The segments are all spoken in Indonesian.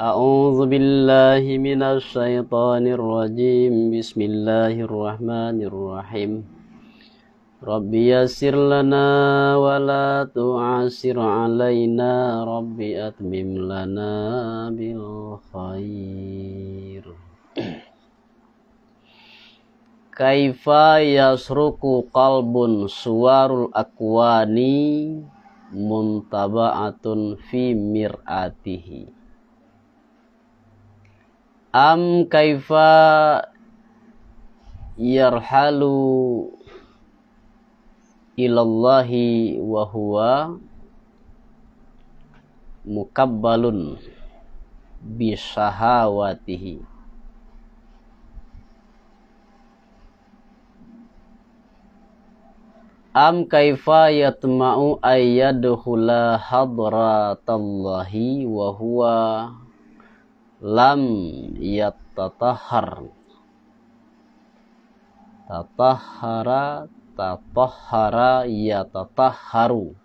Aaaz bil Allah min al shaytan ar rojiim Bismillahi r-Rahman r-Rahim Rabbia sirla na bil khair Kaifah yasruku kalbun suarul akwani muntaba atun fi miratihi am kaifa yarhalu ilallahi wa huwa mukabbalun bisahawatihi am kaifa yatma'u ayyadkhula hadratallahi wa huwa lam yattatahhar tatahara tatahara yatatahharu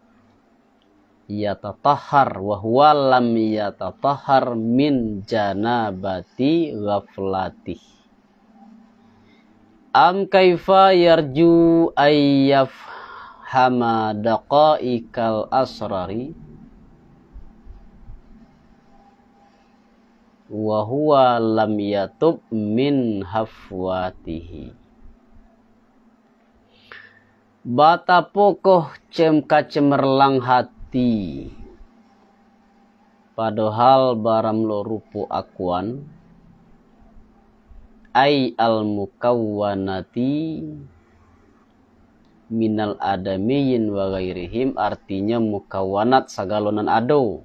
yatatahhar wa huwa lam yatatahhar min janabati ghaflatih am kaifa yarju ayyafhama daqaikal asrari wa huwa lam yatub min hafwatihi bata pokoh cemka cemerlang hati padahal baram lo rupu akuan ai al mukawwanati minal adamiyin wa gairihim artinya mukawanat sagalonan ado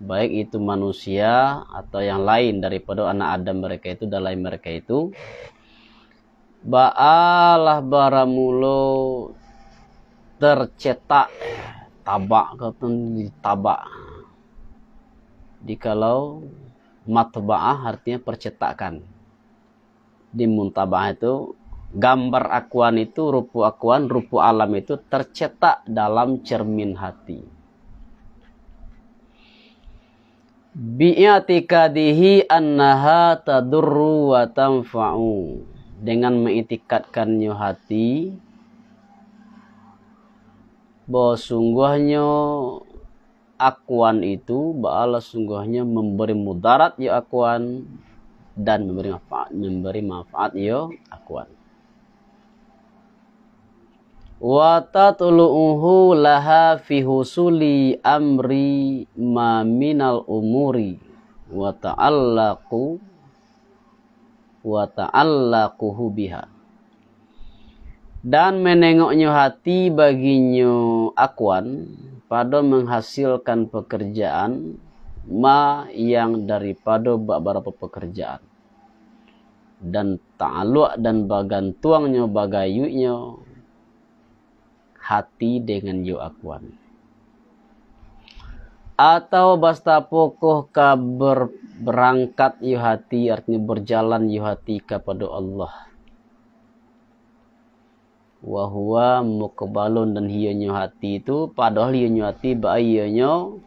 baik itu manusia atau yang lain daripada anak Adam mereka itu dan lain mereka itu baalah baramulo tercetak tabak di tabak kalau matbaah artinya percetakan di muntabah itu gambar akuan itu rupu akuan rupu alam itu tercetak dalam cermin hati bi'atikadihi annaha tadurru wa tanfa'u dengan mengitikatkannya hati bahwa sungguhnya akuan itu bahwa sungguhnya memberi mudarat ya akuan dan memberi manfaat memberi manfaat ya akuan wa tatlu'uhu laha fi husuli amri ma minal umuri wa ta'allaqu wa ta'allaquhu biha dan menengoknya hati baginya akuan, pada menghasilkan pekerjaan ma yang daripada beberapa pekerjaan dan ta'aluk dan bagan tuangnya bagayunya hati dengan yo akuan Atau basta pokoh ka ber, berangkat yo hati artinya berjalan yo hati kepada Allah. Wahwa mukbalun dan hiyonyo hati itu padahal hiyonyo hati ba'ayonyo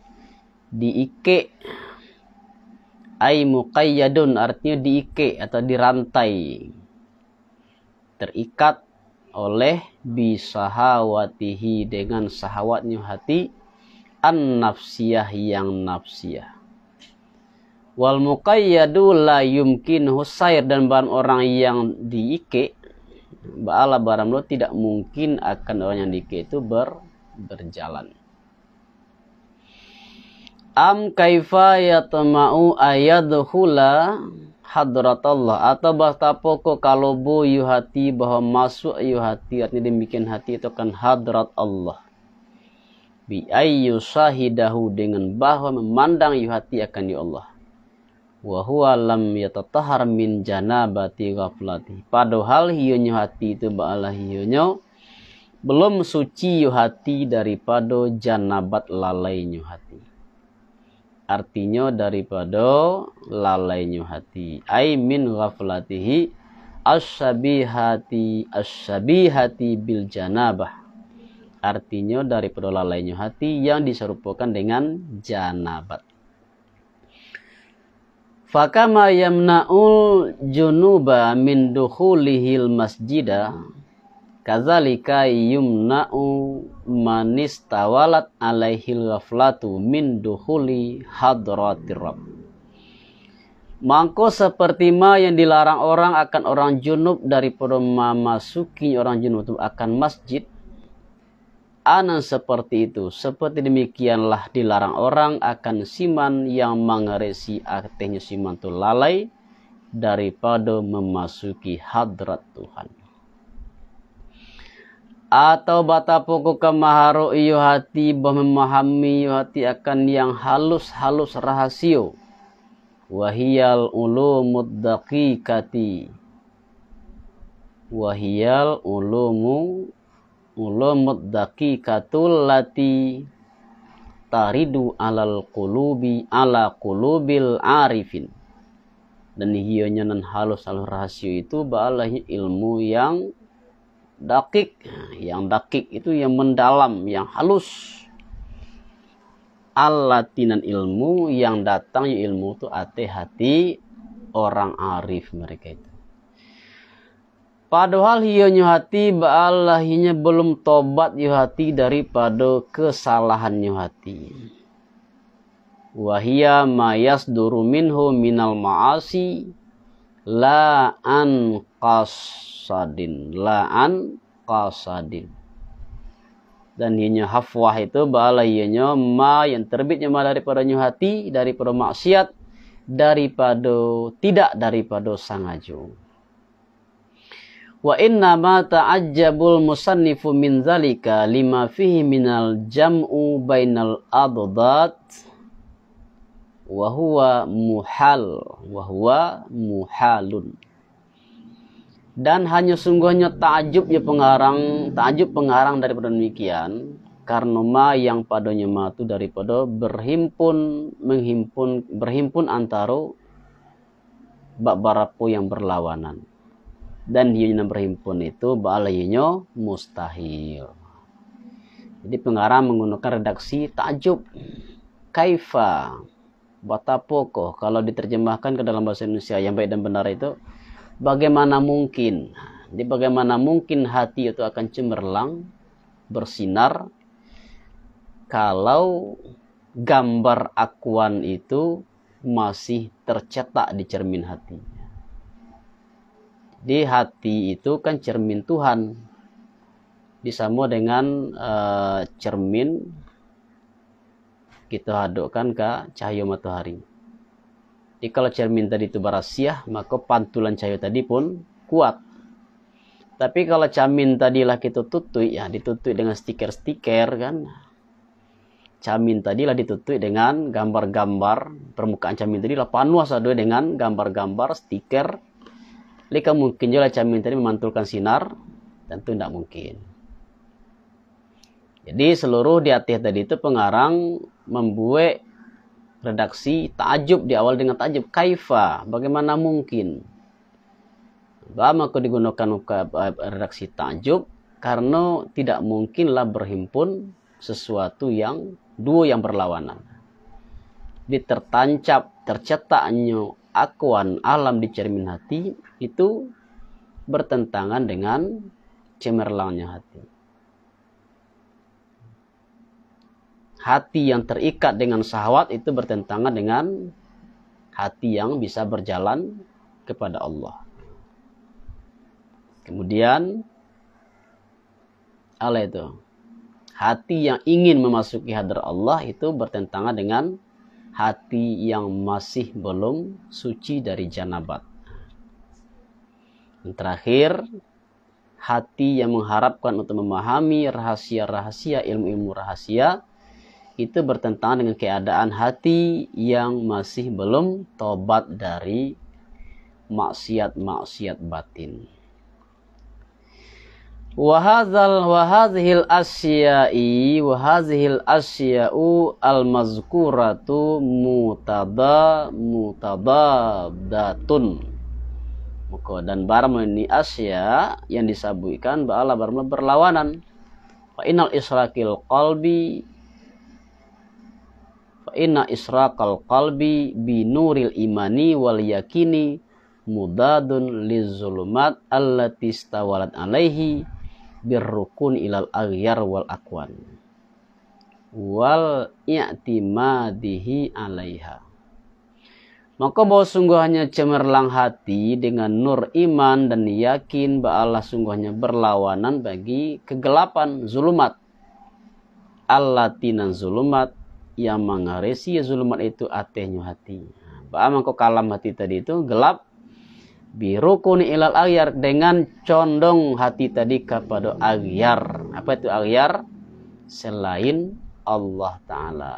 diike mukai muqayyadun artinya diike atau dirantai terikat oleh bisahawatihi dengan sahawatnya hati an nafsiyah yang nafsiyah wal muqayyadu la yumkin husair dan barang orang yang diike ba'ala barang lo tidak mungkin akan orang yang diike itu ber, berjalan am kaifa yatma'u ayadhula hadratullah atau batapoko kalobo yuhati bahwa masuk yuhati artinya demikian hati itu kan hadrat Allah bi ayyu sahidahu dengan bahwa memandang yuhati akan ya Allah wa huwa lam yatatahar min janabati ghaflati padahal hiyonyo hati itu ba'ala hiyonyo belum suci yuhati daripada janabat lalainyo hati artinya daripada lalainya hati ai min ghaflatihi asyabihati asyabihati bil janabah artinya daripada lalainya hati yang diserupakan dengan janabat fakama yamna'ul junuba min dukhulihil masjidah Kazalika yumna'u manis tawalat alaihil ghaflatu min duhuli hadratir Mangko seperti ma yang dilarang orang akan orang junub dari memasuki orang junub akan masjid. Anan seperti itu, seperti demikianlah dilarang orang akan siman yang mengeresi artinya siman itu lalai daripada memasuki hadrat Tuhan atau bata poko kemaharu iyo hati bah memahami iyo hati akan yang halus-halus rahasio wahiyal ulumud daqiqati wahiyal ulumu ulumud daqiqatul lati taridu alal qulubi ala qulubil arifin dan hiyonya nan halus halus rahasio itu balahi ilmu yang dakik yang dakik itu yang mendalam yang halus alatinan ilmu yang datang ilmu itu ate hati orang arif mereka itu Padahal hiyonyo hati ba'alahinya belum tobat yuhati daripada kesalahan yu hati. Wahia mayas minhu minal ma'asi la an qasadin la an qasadin dan yenya hafwah itu bala yenya ma yang terbitnya ma daripada nyu hati daripada maksiat daripada tidak daripada sangaju wa inna ma ta'ajjabul musannifu min zalika lima fihi minal jam'u bainal adadat huwa muhal. huwa muhalun. Dan hanya sungguhnya takjubnya pengarang, takjub pengarang daripada demikian, karena ma yang padanya matu daripada berhimpun, menghimpun, berhimpun antara bak barapu yang berlawanan. Dan yang berhimpun itu balayinyo mustahil. Jadi pengarang menggunakan redaksi takjub. Kaifa batapoko kalau diterjemahkan ke dalam bahasa Indonesia yang baik dan benar itu bagaimana mungkin di bagaimana mungkin hati itu akan cemerlang bersinar kalau gambar akuan itu masih tercetak di cermin hatinya di hati itu kan cermin Tuhan disambung dengan uh, cermin kita hadokkan ke cahaya matahari. Jadi kalau cermin tadi itu barasiah, maka pantulan cahaya tadi pun kuat. Tapi kalau cermin tadilah kita tutup, ya ditutup dengan stiker-stiker kan. Cermin tadilah ditutup dengan gambar-gambar, permukaan cermin tadilah panuas aduh dengan gambar-gambar, stiker. Lika mungkin juga cermin tadi memantulkan sinar, tentu tidak mungkin. Jadi seluruh diatih tadi itu pengarang membuat redaksi takjub di awal dengan takjub kaifa bagaimana mungkin lama aku digunakan redaksi takjub karena tidak mungkinlah berhimpun sesuatu yang dua yang berlawanan di tertancap tercetaknya akuan alam di cermin hati itu bertentangan dengan cemerlangnya hati hati yang terikat dengan syahwat itu bertentangan dengan hati yang bisa berjalan kepada Allah. Kemudian ala itu hati yang ingin memasuki hadir Allah itu bertentangan dengan hati yang masih belum suci dari janabat. Yang terakhir, hati yang mengharapkan untuk memahami rahasia-rahasia ilmu-ilmu rahasia, -rahasia itu bertentangan dengan keadaan hati yang masih belum tobat dari maksiat-maksiat batin. Wahazal wahazhil asyai wahazhil asyau al mazkuratu mutada mutada Maka dan barang ini asya yang disabuikan ba'ala barang berlawanan. Wa inal israqil qalbi inna israqal qalbi bi nuril imani wal yakini mudadun lizulumat allati stawalat alaihi birrukun ilal aghyar wal akwan wal i'timadihi alaiha maka bahwa sungguhnya cemerlang hati dengan nur iman dan yakin bahwa Allah sungguhnya berlawanan bagi kegelapan zulumat Allah tinan zulumat yang mengaresi zulumat itu atenyu hati. Paham kok kalam hati tadi itu gelap kuni ilal agyar dengan condong hati tadi kepada agyar. Apa itu agyar? Selain Allah Ta'ala.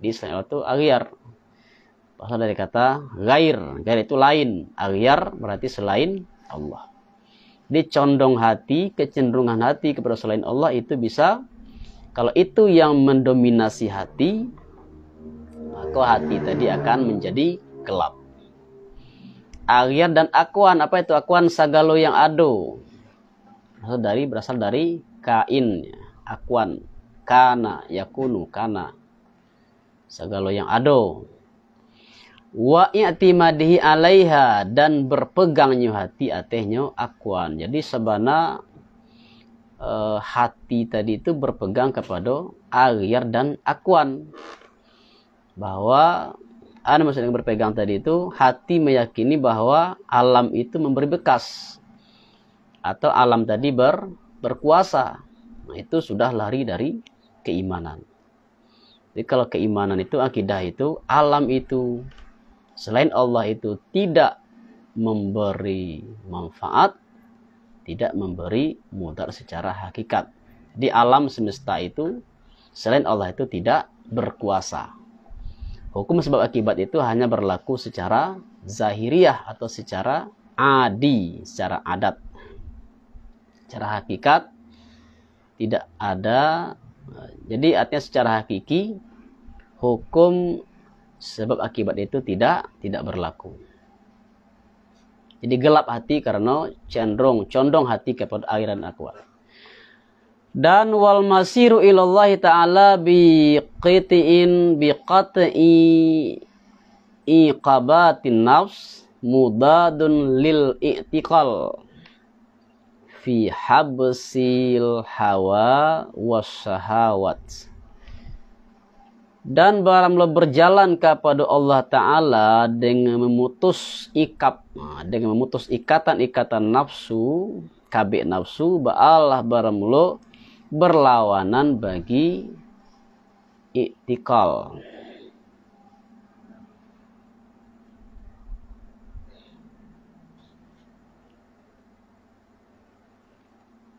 Di selain Allah itu agyar. Pasal dari kata gair. Gair itu lain. Agyar berarti selain Allah. Di condong hati, kecenderungan hati kepada selain Allah itu bisa kalau itu yang mendominasi hati, maka hati tadi akan menjadi gelap. Arian dan akuan, apa itu akuan sagalo yang ado? Berasal dari berasal dari kain, akuan, kana, yakunu, kana. Sagalo yang ado. Wa i'timadihi alaiha dan berpegangnya hati atehnya akuan. Jadi sebana uh, hati tadi itu berpegang kepada aliyar dan akuan bahwa ada maksud yang berpegang tadi itu hati meyakini bahwa alam itu memberi bekas atau alam tadi ber, berkuasa nah, itu sudah lari dari keimanan jadi kalau keimanan itu akidah itu alam itu selain Allah itu tidak memberi manfaat tidak memberi mudar secara hakikat. Di alam semesta itu selain Allah itu tidak berkuasa. Hukum sebab akibat itu hanya berlaku secara zahiriah atau secara adi, secara adat. Secara hakikat tidak ada. Jadi artinya secara hakiki hukum sebab akibat itu tidak tidak berlaku. Jadi gelap hati karena cenderung condong hati kepada aliran akwa. Dan wal masiru ilallahi ta'ala bi qitiin bi qat'i iqabatin nafs mudadun lil i'tiqal fi habsil hawa was dan Baramlah berjalan kepada Allah Ta'ala dengan memutus ikat nah, dengan memutus ikatan-ikatan nafsu, kabik nafsu, Allah Baramlah berlawanan bagi iktikal.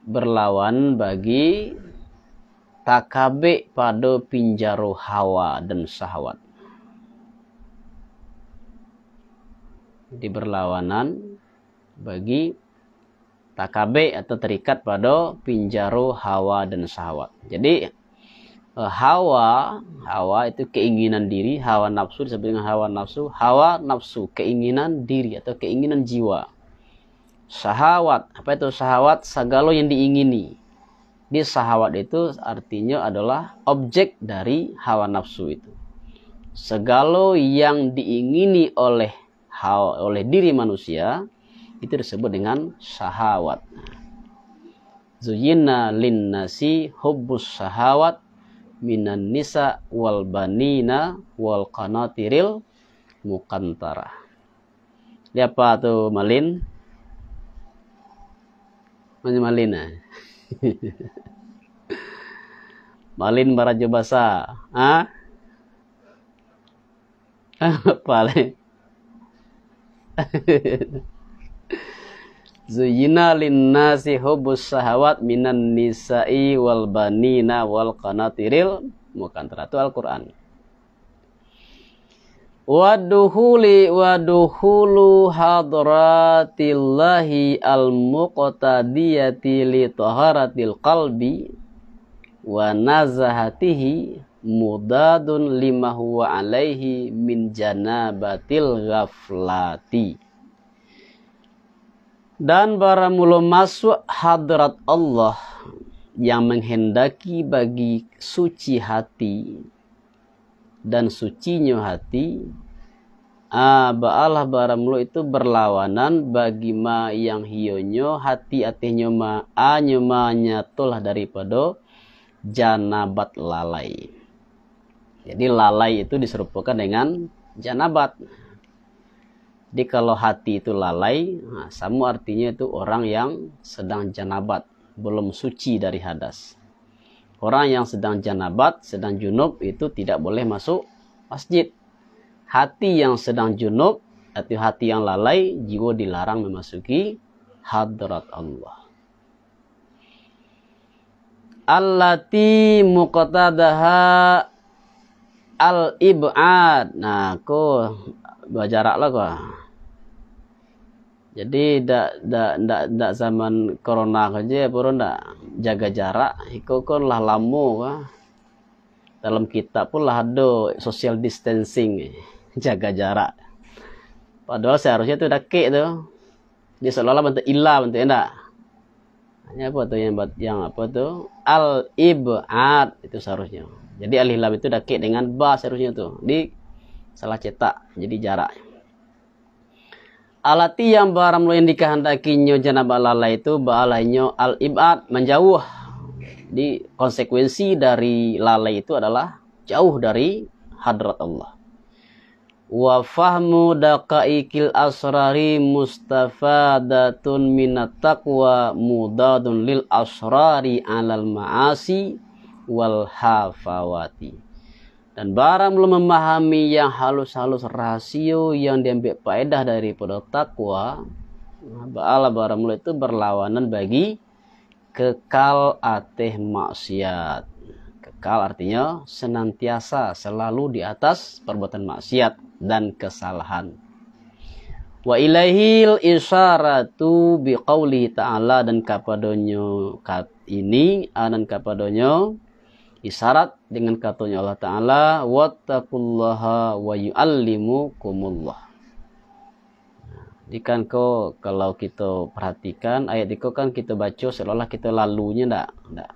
Berlawan bagi takabe pada pinjaro hawa dan sahwat. Di berlawanan bagi takabe atau terikat pada pinjaro hawa dan sahwat. Jadi eh, hawa, hawa itu keinginan diri, hawa nafsu disebut dengan hawa nafsu, hawa nafsu keinginan diri atau keinginan jiwa. Sahawat, apa itu sahwat? Segala yang diingini. Di sahawat itu artinya adalah objek dari hawa nafsu itu. Segala yang diingini oleh hawa, oleh diri manusia itu disebut dengan sahawat. Zuyina lin nasi hubbus sahawat minan nisa wal banina wal qanatiril mukantara. Lihat apa tuh Malin? Mana eh? Malin barajo basa. Ah? Paling. Zuyina linnasi hubus sahawat minan nisa'i wal banina wal qanatiril mukantaratu Al-Qur'an. Waduhuli waduhulu hadratillahi al-muqtadiyati li taharatil qalbi wa nazahatihi mudadun lima huwa alaihi min janabatil ghaflati dan para mulu masuk hadrat Allah yang menghendaki bagi suci hati dan sucinya hati ba'alah baramlo itu berlawanan bagi ma yang hionyo hati atihnya ma a ma nyatulah daripada janabat lalai jadi lalai itu diserupakan dengan janabat jadi kalau hati itu lalai, nah, sama artinya itu orang yang sedang janabat, belum suci dari hadas orang yang sedang janabat, sedang junub itu tidak boleh masuk masjid. Hati yang sedang junub atau hati yang lalai jiwa dilarang memasuki hadrat Allah. Allati muqtadaha al-ib'ad. Nah, kok belajar lah kok. Jadi dak dak dak dak zaman corona kerja pun dak jaga jarak. Iko kon lah lamu kah. Dalam kitab pun lah ada social distancing, jaga jarak. Padahal seharusnya tu dak kek tu. Dia seolah-olah bentuk ilah bentuk endak. Hanya apa tu yang yang apa tu? Al ibad itu seharusnya. Jadi al ilah itu dak kek dengan ba seharusnya tu. Di salah cetak. Jadi jarak. Alati yang lo yang nyo janabah balala itu balanya al-ibad menjauh. Di konsekuensi dari lalai itu adalah jauh dari hadrat Allah. Wa fahmu daqaiqil asrari mustafadatun minat taqwa mudadun lil asrari alal ma'asi wal hafawati dan barang belum memahami yang halus-halus rasio yang diambil faedah daripada takwa, Ba'ala mulai itu berlawanan bagi kekal ateh maksiat. Kekal artinya senantiasa selalu di atas perbuatan maksiat dan kesalahan. Wa ilaihil isyaratu biqauli ta'ala dan kapadonyo kat ini anan ah, kapadonyo isyarat dengan katanya Allah Ta'ala wattakullaha wa yu'allimukumullah ikan kau kalau kita perhatikan ayat itu kan kita baca seolah kita lalunya ndak ndak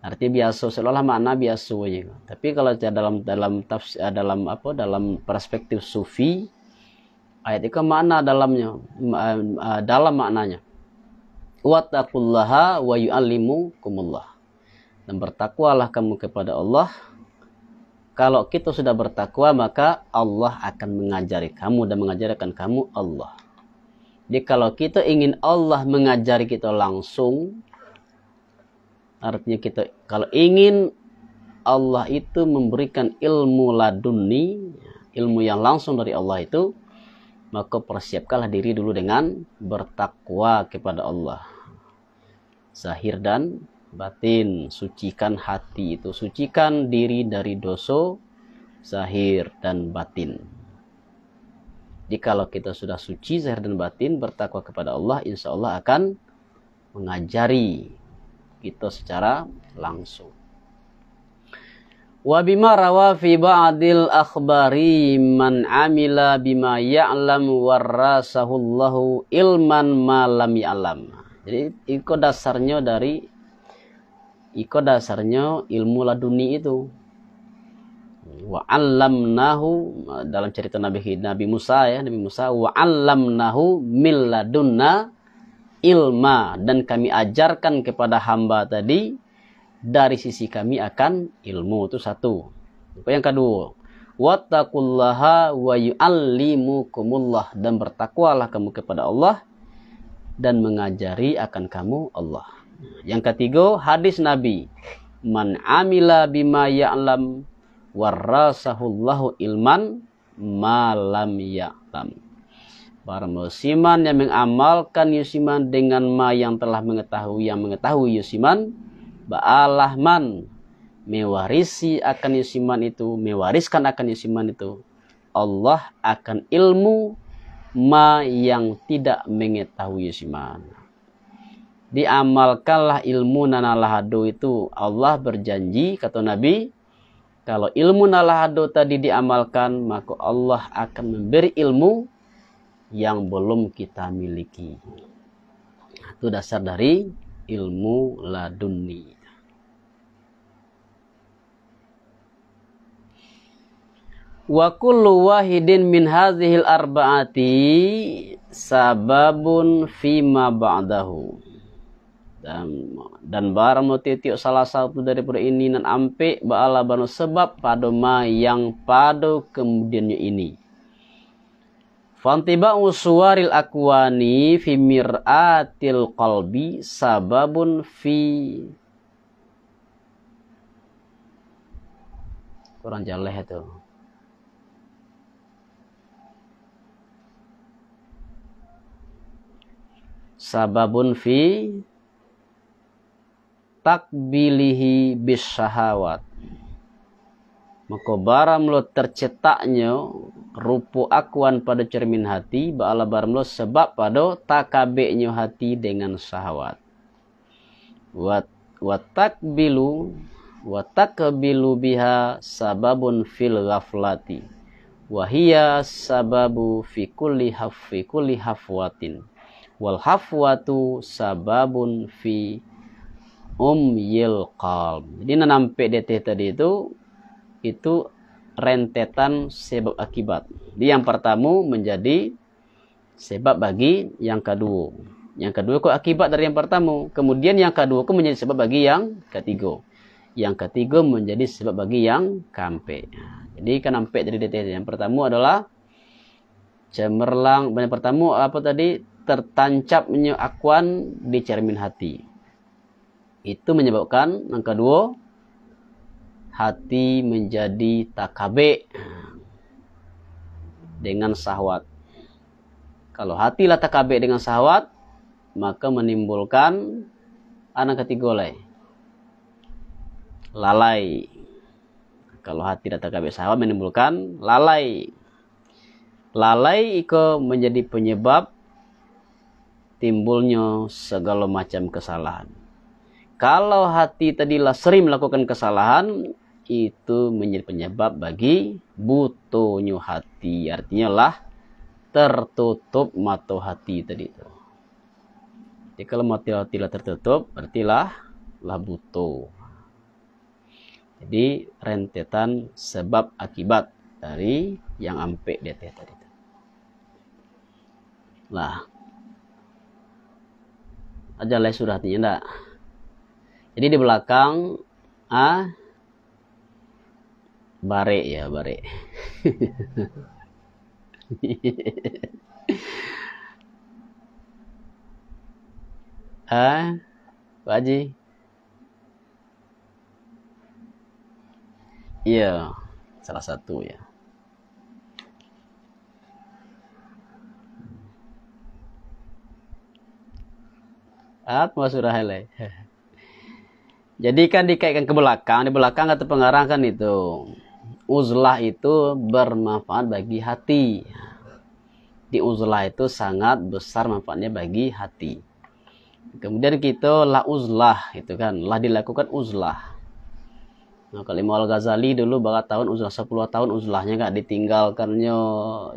artinya biasa seolah makna biasanya tapi kalau dalam dalam tafsir eh, dalam apa dalam perspektif sufi ayat itu makna dalamnya eh, dalam maknanya wattaqullaha wa yu'allimukumullah dan bertakwalah kamu kepada Allah kalau kita sudah bertakwa maka Allah akan mengajari kamu dan mengajarkan kamu Allah jadi kalau kita ingin Allah mengajari kita langsung artinya kita kalau ingin Allah itu memberikan ilmu laduni ilmu yang langsung dari Allah itu maka persiapkanlah diri dulu dengan bertakwa kepada Allah zahir dan batin, sucikan hati itu, sucikan diri dari doso zahir dan batin. jadi kalau kita sudah suci zahir dan batin, bertakwa kepada Allah, insya Allah akan mengajari kita secara langsung. Wa rawa fi ba'dil akhbari man amila bima ya'lam warasahu ilman ma lam ya'lam. Jadi itu dasarnya dari Iko dasarnya ilmu laduni itu. Wa nahu dalam cerita Nabi Nabi Musa ya, Nabi Musa wa alam nahu miladuna ilma dan kami ajarkan kepada hamba tadi dari sisi kami akan ilmu itu satu. Yang kedua, wattaqullaha wa yu'allimukumullah dan bertakwalah kamu kepada Allah dan mengajari akan kamu Allah. Yang ketiga, hadis Nabi. Man amila bima ya'lam warrasahullahu ilman malam ya'lam. Para musiman yang mengamalkan yusiman dengan ma yang telah mengetahui yang mengetahui yusiman, ba'alah man mewarisi akan yusiman itu, mewariskan akan yusiman itu. Allah akan ilmu ma yang tidak mengetahui yusiman diamalkanlah ilmu nanalahado itu Allah berjanji kata Nabi kalau ilmu nanalahadu tadi diamalkan maka Allah akan memberi ilmu yang belum kita miliki itu dasar dari ilmu laduni wa kullu wahidin min hadhil arba'ati sababun fima ba'dahu dan, dan barang mutiti salah satu dari ini nan ampe baala bano sebab padoma yang pada kemudiannya ini Fantiba usuaril akwani fi mir'atil qalbi sababun fi kurang jaleh itu sababun fi takbilihi bis syahawat maka baramlo tercetaknya rupu akuan pada cermin hati baala baramlo sebab pada takabeknya hati dengan syahwat wat wa takbilu biha sababun fil ghaflati wahia sababu fi kulli haf fi kulli hafwatin wal hafwatu sababun fi umyil qalb. Jadi nampak DT tadi itu itu rentetan sebab akibat. Di yang pertama menjadi sebab bagi yang kedua. Yang kedua kok akibat dari yang pertama. Kemudian yang kedua kok menjadi sebab bagi yang ketiga. Yang ketiga menjadi sebab bagi yang kampe. Jadi kan nampak dari DT yang pertama adalah cemerlang. Yang pertama apa tadi? Tertancapnya akuan di cermin hati. Itu menyebabkan yang kedua hati menjadi takabe dengan sahwat. Kalau hati takabe dengan sahwat, maka menimbulkan anak ketiga oleh lalai. Kalau hati takabe sahwat menimbulkan lalai. Lalai itu menjadi penyebab timbulnya segala macam kesalahan. Kalau hati tadilah sering melakukan kesalahan, itu menjadi penyebab bagi butuhnya hati. Artinya lah tertutup mata hati tadi itu. Jadi kalau mata hati lah tertutup, berarti lah lah butuh. Jadi rentetan sebab akibat dari yang ampe dia tadi. itu. Lah, aja lah sudah hatinya enggak? Jadi di belakang A bare ya bare. A wajib, Iya, salah satu ya. at surah helai. Jadi kan dikaitkan ke belakang, di belakang kata pengarang kan itu. Uzlah itu bermanfaat bagi hati. Di uzlah itu sangat besar manfaatnya bagi hati. Kemudian kita la uzlah itu kan, lah dilakukan uzlah. Nah, kalau Imam Al-Ghazali dulu berapa tahun uzlah 10 tahun uzlahnya enggak ditinggalkannya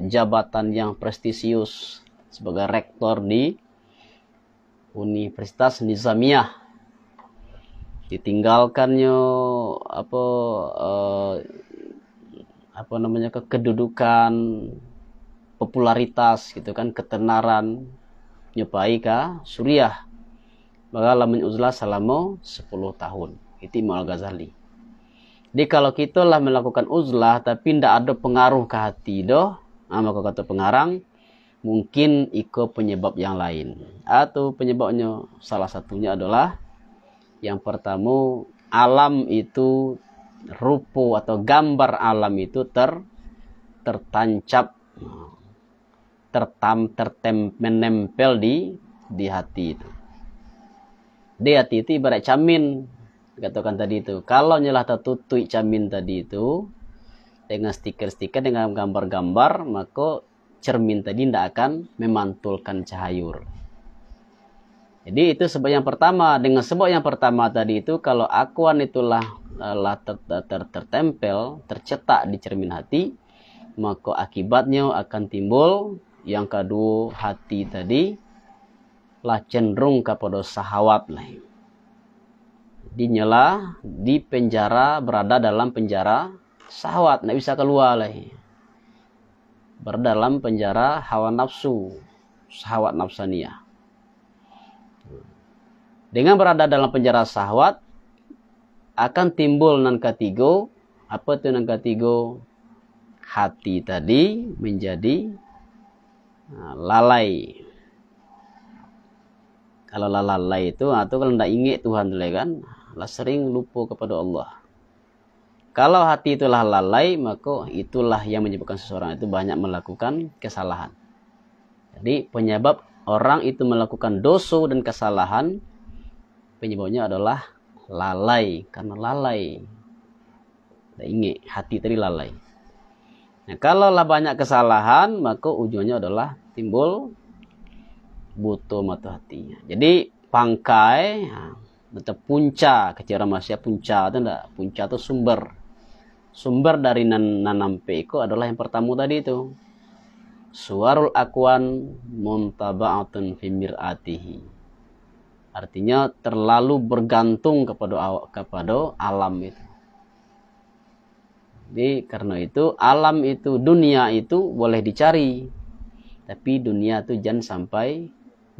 jabatan yang prestisius sebagai rektor di Universitas Nizamiyah ditinggalkannya apa eh, apa namanya kekedudukan popularitas gitu kan ketenaran nyobai ka ah. suriah maka lamun uzlah selama 10 tahun itu Imam Al-Ghazali jadi kalau kita lah melakukan uzlah tapi tidak ada pengaruh ke hati doh nah, maka kata pengarang mungkin iko penyebab yang lain atau penyebabnya salah satunya adalah yang pertama, alam itu rupu atau gambar alam itu ter tertancap tertam tertem menempel di di hati itu. Di hati itu ibarat camin katakan tadi itu. Kalau nyelah tertutui camin tadi itu dengan stiker-stiker dengan gambar-gambar maka cermin tadi tidak akan memantulkan cahayur. Jadi itu sebab yang pertama. Dengan sebab yang pertama tadi itu kalau akuan itulah eh, lah ter, ter, tertempel, tercetak di cermin hati, maka akibatnya akan timbul yang kedua hati tadi lah cenderung kepada sahawat lah. Dinyala di penjara berada dalam penjara sahwat tidak bisa keluar lah. Berada dalam penjara hawa nafsu, sahwat nafsaniah. Dengan berada dalam penjara sahwat akan timbul nan katigo apa itu nan katigo hati tadi menjadi ah, lalai kalau lalai itu atau ah, kalau tidak ingat Tuhan dulu kan lah sering lupa kepada Allah kalau hati itulah lalai, maka itulah yang menyebabkan seseorang itu banyak melakukan kesalahan. Jadi penyebab orang itu melakukan dosa dan kesalahan penyebabnya adalah lalai karena lalai ingat hati tadi lalai nah kalau lah banyak kesalahan maka ujungnya adalah timbul butuh mata hatinya jadi pangkai atau puncak kecerahan manusia punca itu enggak puncak itu sumber sumber dari nan nanampe itu adalah yang pertama tadi itu suarul akwan muntaba'atun fi mir'atihi Artinya terlalu bergantung kepada kepada alam itu. Jadi karena itu alam itu dunia itu boleh dicari. Tapi dunia itu jangan sampai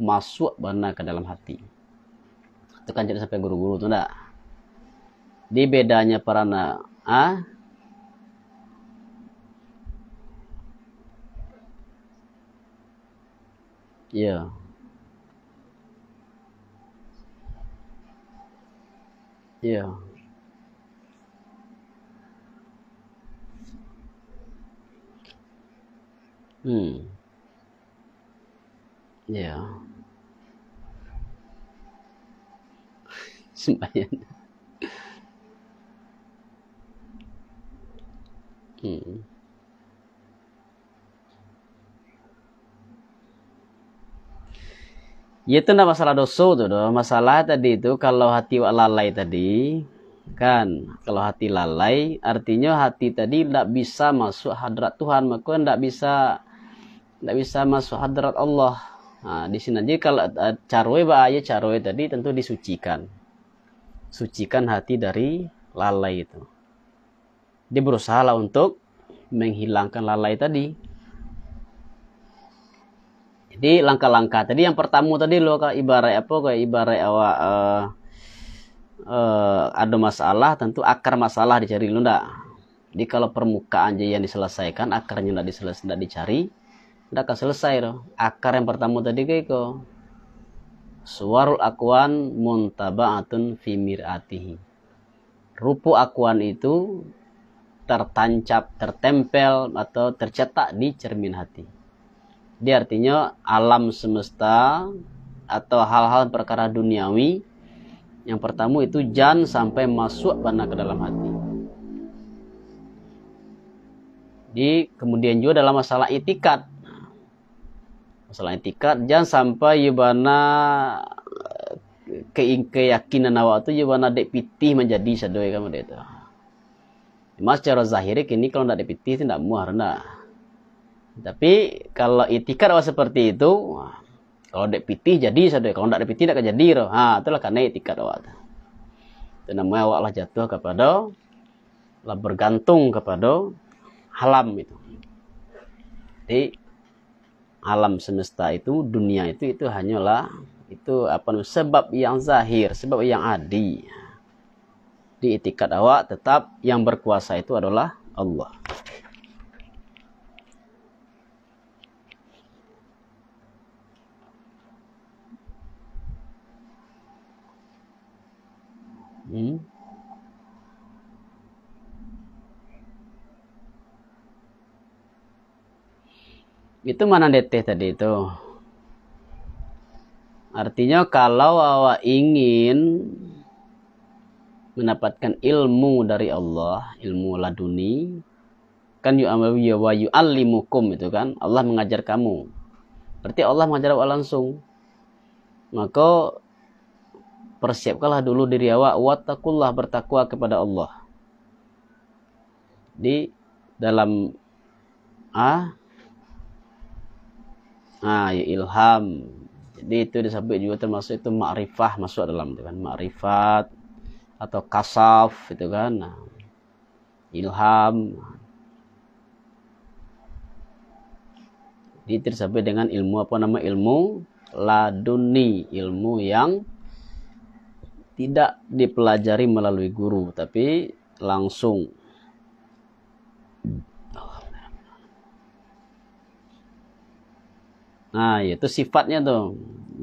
masuk benar ke dalam hati. Itu kan jadi sampai guru-guru tuh enggak. Di bedanya na ah Ya. Yeah. Yeah. Mm. Yeah. 무슨 음. itu nah masalah dosa tuh do. masalah tadi itu kalau hati lalai tadi kan kalau hati lalai artinya hati tadi tidak bisa masuk hadrat Tuhan maka tidak bisa tidak bisa masuk hadrat Allah nah, di sini aja kalau uh, carwe bahaya carwe tadi tentu disucikan sucikan hati dari lalai itu dia berusaha untuk menghilangkan lalai tadi jadi langkah-langkah tadi yang pertama tadi lo kalau ibarat apa kayak ibarat awak uh, eh, uh, eh, ada masalah tentu akar masalah dicari lo ndak jadi kalau permukaan aja yang diselesaikan akarnya ndak diselesaikan ndak dicari ndak akan selesai loh akar yang pertama tadi kayak kok gitu. suarul akuan muntaba'atun fi mir'atihi rupu akuan itu tertancap, tertempel atau tercetak di cermin hati dia artinya alam semesta atau hal-hal perkara duniawi yang pertama itu jan sampai masuk mana ke dalam hati di kemudian juga dalam masalah itikat masalah itikat jan sampai yubana ya eh, ke keyakinan awak itu yubana ya dek pitih menjadi sadoi kamu itu. Mas secara zahirik ini kalau tidak dipitih tidak muah rendah. Tapi kalau itikad seperti itu, kalau dek piti jadi saja kalau tidak piti tidak jadi roh ha itulah karena itikad awak itu namanya awak jatuh kepada lah bergantung kepada alam itu jadi alam semesta itu dunia itu itu hanyalah itu apa sebab yang zahir sebab yang adi di itikad awak tetap yang berkuasa itu adalah Allah itu mana deteh tadi itu artinya kalau awak ingin mendapatkan ilmu dari Allah ilmu laduni kan yu ya wa yu'allimukum itu kan Allah mengajar kamu berarti Allah mengajar awak langsung maka persiapkanlah dulu diri awak watakullah bertakwa kepada Allah di dalam ah nah ya ilham jadi itu disebut juga termasuk itu makrifah masuk dalam itu kan makrifat atau kasaf itu kan ilham jadi tersebut dengan ilmu apa nama ilmu laduni ilmu yang tidak dipelajari melalui guru tapi langsung Nah, itu sifatnya tuh.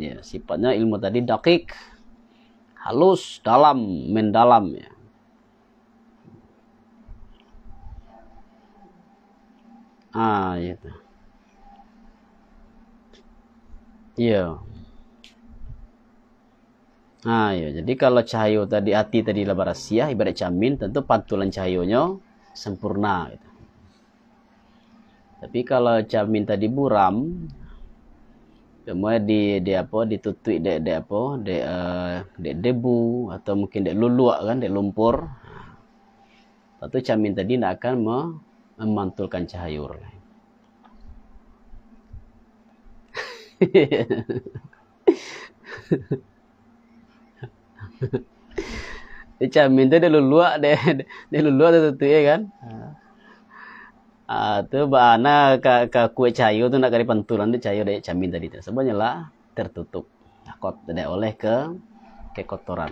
Ya, sifatnya ilmu tadi dakik, halus, dalam, mendalam ya. Ah, itu. Ya iya. Nah, ya Jadi kalau cahaya tadi hati tadi lebar rahasia ibarat cermin tentu pantulan cahayanya sempurna gitu. Tapi kalau cermin tadi buram, semua di di apa ditutup dek dek apa dek uh, dek debu atau mungkin dek luluak kan dek lumpur Lepas tu tadi nak akan memantulkan cahaya orang lain. cermin tu luluak dia dia luluak tu tu ya kan. Ha. Uh, tu bana ka ka kue cayu tu nak kari pantulan tu cayu dari camin tadi sebenarnya lah tertutup Kot tidak oleh ke kotoran.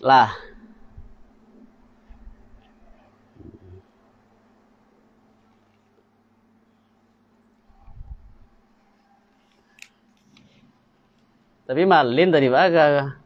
lah tapi malin tadi bagaimana?